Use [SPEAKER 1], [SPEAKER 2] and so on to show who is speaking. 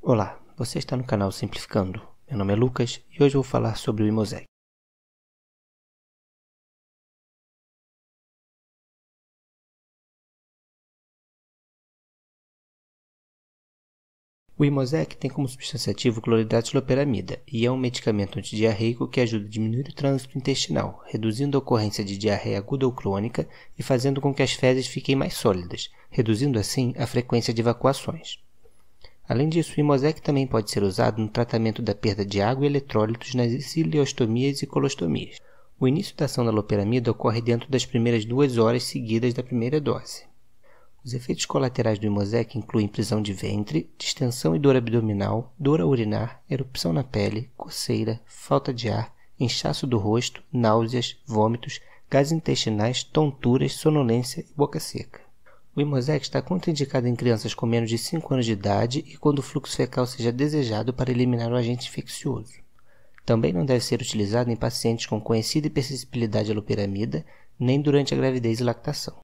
[SPEAKER 1] Olá, você está no canal Simplificando. Meu nome é Lucas e hoje vou falar sobre o Imosec. O Imosec tem como substanciativo cloridrato de loperamida e é um medicamento antidiarreico que
[SPEAKER 2] ajuda a diminuir o trânsito intestinal, reduzindo a ocorrência de diarreia aguda ou crônica e fazendo com que as fezes fiquem mais sólidas, reduzindo assim a frequência de evacuações. Além disso, o Imosec também pode ser usado no tratamento da perda de água e eletrólitos nas ileostomias e colostomias. O início da ação da loperamida ocorre dentro das primeiras duas horas seguidas da primeira dose. Os efeitos colaterais do Imosec incluem prisão de ventre, distensão e dor abdominal, dor a urinar, erupção na pele, coceira, falta de ar, inchaço do rosto, náuseas, vômitos, gases intestinais, tonturas, sonolência e boca seca. O Imosec está contraindicado em crianças com menos de 5 anos de idade e quando o fluxo fecal seja desejado para eliminar o agente infeccioso. Também não deve ser utilizado
[SPEAKER 1] em pacientes com conhecida hipersensibilidade à loperamida, nem durante a gravidez e lactação.